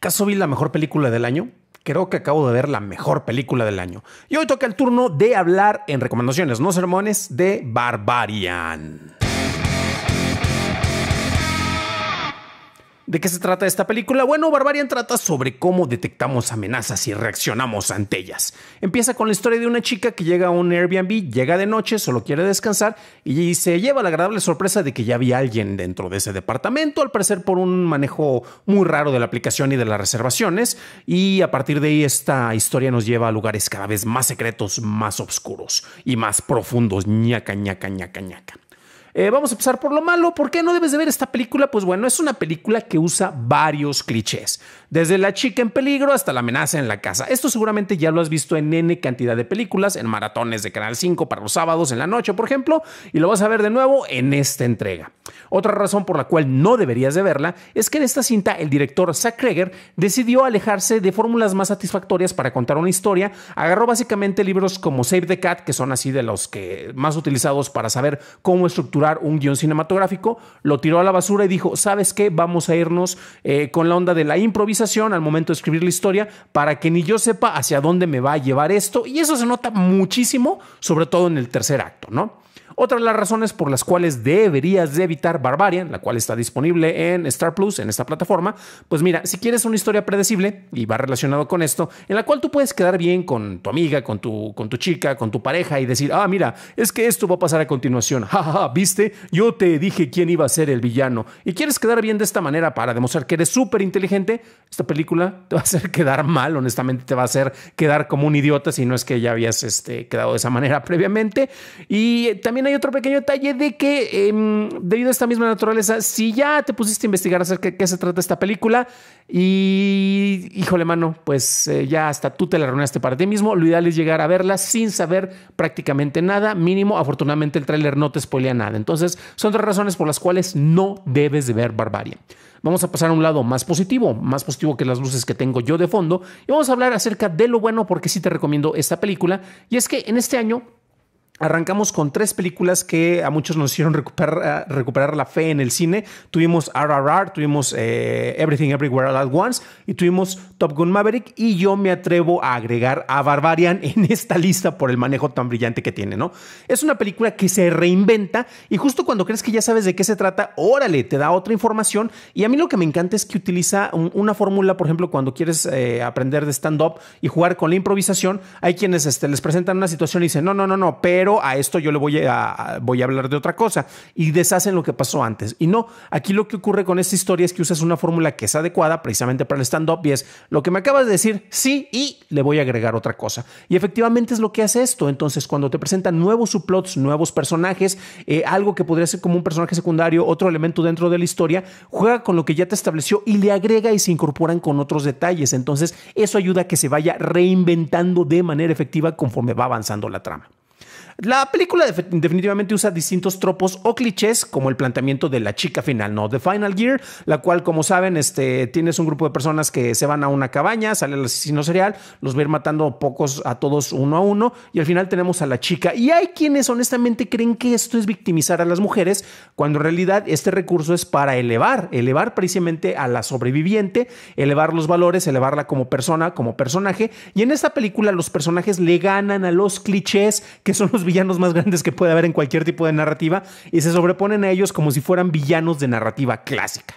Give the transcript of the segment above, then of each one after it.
¿Caso vi la mejor película del año? Creo que acabo de ver la mejor película del año. Y hoy toca el turno de hablar en recomendaciones, no sermones, de Barbarian. ¿De qué se trata esta película? Bueno, Barbarian trata sobre cómo detectamos amenazas y reaccionamos ante ellas. Empieza con la historia de una chica que llega a un Airbnb, llega de noche, solo quiere descansar y se lleva la agradable sorpresa de que ya había alguien dentro de ese departamento, al parecer por un manejo muy raro de la aplicación y de las reservaciones. Y a partir de ahí esta historia nos lleva a lugares cada vez más secretos, más oscuros y más profundos, ñaca, ñaca, ñaca, ñaca. Eh, vamos a empezar por lo malo. ¿Por qué no debes de ver esta película? Pues bueno, es una película que usa varios clichés. Desde la chica en peligro hasta la amenaza en la casa. Esto seguramente ya lo has visto en N cantidad de películas, en maratones de Canal 5 para los sábados en la noche, por ejemplo, y lo vas a ver de nuevo en esta entrega. Otra razón por la cual no deberías de verla es que en esta cinta el director Zack Kreger decidió alejarse de fórmulas más satisfactorias para contar una historia. Agarró básicamente libros como Save the Cat, que son así de los que más utilizados para saber cómo estructurar un guión cinematográfico, lo tiró a la basura y dijo, ¿sabes qué? Vamos a irnos eh, con la onda de la improvisación al momento de escribir la historia para que ni yo sepa hacia dónde me va a llevar esto. Y eso se nota muchísimo, sobre todo en el tercer acto, ¿no? Otra de las razones por las cuales deberías de evitar Barbarian, la cual está disponible en Star Plus, en esta plataforma, pues mira, si quieres una historia predecible, y va relacionado con esto, en la cual tú puedes quedar bien con tu amiga, con tu, con tu chica, con tu pareja y decir, ah, mira, es que esto va a pasar a continuación, jajaja, viste, yo te dije quién iba a ser el villano, y quieres quedar bien de esta manera para demostrar que eres súper inteligente, esta película te va a hacer quedar mal, honestamente te va a hacer quedar como un idiota si no es que ya habías este, quedado de esa manera previamente, y también hay otro pequeño detalle de que, em, debido a esta misma naturaleza, si ya te pusiste a investigar acerca de qué se trata esta película, y híjole, mano, pues eh, ya hasta tú te la arruinaste para ti mismo. Lo ideal es llegar a verla sin saber prácticamente nada, mínimo. Afortunadamente, el tráiler no te spoilea nada. Entonces, son tres razones por las cuales no debes de ver barbarie Vamos a pasar a un lado más positivo, más positivo que las luces que tengo yo de fondo, y vamos a hablar acerca de lo bueno, porque sí te recomiendo esta película. Y es que en este año Arrancamos con tres películas que a muchos nos hicieron recuperar, eh, recuperar la fe en el cine. Tuvimos RRR, tuvimos eh, Everything Everywhere All At Once y tuvimos Top Gun Maverick. Y yo me atrevo a agregar a Barbarian en esta lista por el manejo tan brillante que tiene, ¿no? Es una película que se reinventa y justo cuando crees que ya sabes de qué se trata, órale, te da otra información. Y a mí lo que me encanta es que utiliza una fórmula, por ejemplo, cuando quieres eh, aprender de stand-up y jugar con la improvisación, hay quienes este, les presentan una situación y dicen, no, no, no, no, pero a esto yo le voy a, hablar de otra cosa y deshacen lo que pasó antes. Y no, aquí lo que ocurre con esta historia es que usas una fórmula que es adecuada precisamente para el stand-up y es lo que me acabas de decir, sí, y le voy a agregar otra cosa. Y efectivamente es lo que hace esto. Entonces, cuando te presentan nuevos subplots, nuevos personajes, eh, algo que podría ser como un personaje secundario, otro elemento dentro de la historia, juega con lo que ya te estableció y le agrega y se incorporan con otros detalles. Entonces, eso ayuda a que se vaya reinventando de manera efectiva conforme va avanzando la trama. La película definitivamente usa distintos tropos o clichés, como el planteamiento de la chica final, ¿no? The Final Gear, la cual, como saben, este, tienes un grupo de personas que se van a una cabaña, sale el asesino serial, los va a ir matando pocos a todos uno a uno, y al final tenemos a la chica. Y hay quienes honestamente creen que esto es victimizar a las mujeres, cuando en realidad este recurso es para elevar, elevar precisamente a la sobreviviente, elevar los valores, elevarla como persona, como personaje. Y en esta película los personajes le ganan a los clichés que son los villanos más grandes que puede haber en cualquier tipo de narrativa y se sobreponen a ellos como si fueran villanos de narrativa clásica.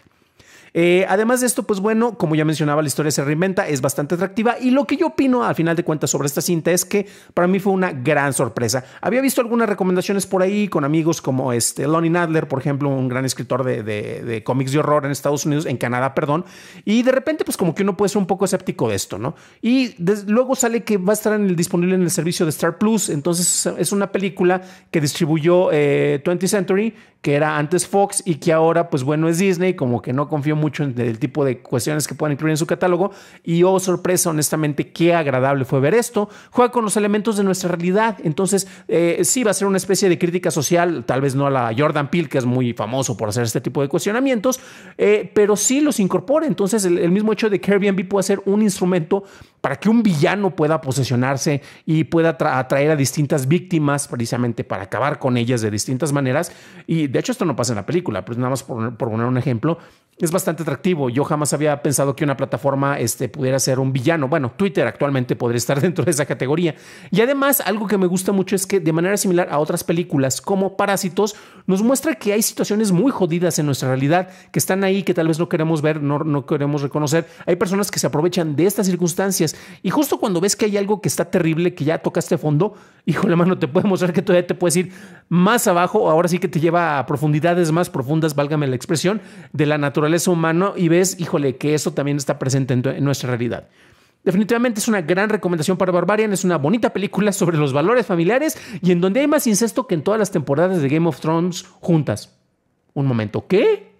Eh, además de esto, pues bueno, como ya mencionaba, la historia se reinventa, es bastante atractiva y lo que yo opino al final de cuentas sobre esta cinta es que para mí fue una gran sorpresa. Había visto algunas recomendaciones por ahí con amigos como este Lonnie Nadler, por ejemplo, un gran escritor de, cómics de horror en Estados Unidos, en Canadá, perdón, y de repente pues como que uno puede ser un poco escéptico de esto, ¿no? Y luego sale que va a estar disponible en el servicio de Star Plus, entonces es una película que distribuyó 20th eh, Century, que era antes Fox y que ahora pues bueno es Disney, como que no confío mucho del tipo de cuestiones que puedan incluir en su catálogo. Y oh, sorpresa, honestamente, qué agradable fue ver esto. Juega con los elementos de nuestra realidad. Entonces, eh, sí, va a ser una especie de crítica social, tal vez no a la Jordan Peele, que es muy famoso por hacer este tipo de cuestionamientos, eh, pero sí los incorpora. Entonces, el, mismo hecho de que Airbnb pueda ser un instrumento para que un villano pueda posesionarse y pueda atraer a distintas víctimas precisamente para acabar con ellas de distintas maneras. Y de hecho esto no pasa en la película, pero pues nada más por poner un ejemplo, es bastante atractivo. Yo jamás había pensado que una plataforma este, pudiera ser un villano. Bueno, Twitter actualmente podría estar dentro de esa categoría. Y además, algo que me gusta mucho es que de manera similar a otras películas como Parásitos, nos muestra que hay situaciones muy jodidas en nuestra realidad, que están ahí, que tal vez no queremos ver, no, no queremos reconocer. Hay personas que se aprovechan de estas circunstancias. Y justo cuando ves que hay algo que está terrible, que ya toca este fondo, híjole, mano, te puedo mostrar que todavía te puedes ir más abajo, ahora sí que te lleva a profundidades más profundas, válgame la expresión, de la naturaleza humana y ves, híjole, que eso también está presente en, en nuestra realidad. Definitivamente es una gran recomendación para Barbarian, es una bonita película sobre los valores familiares y en donde hay más incesto que en todas las temporadas de Game of Thrones juntas. Un momento, ¿qué?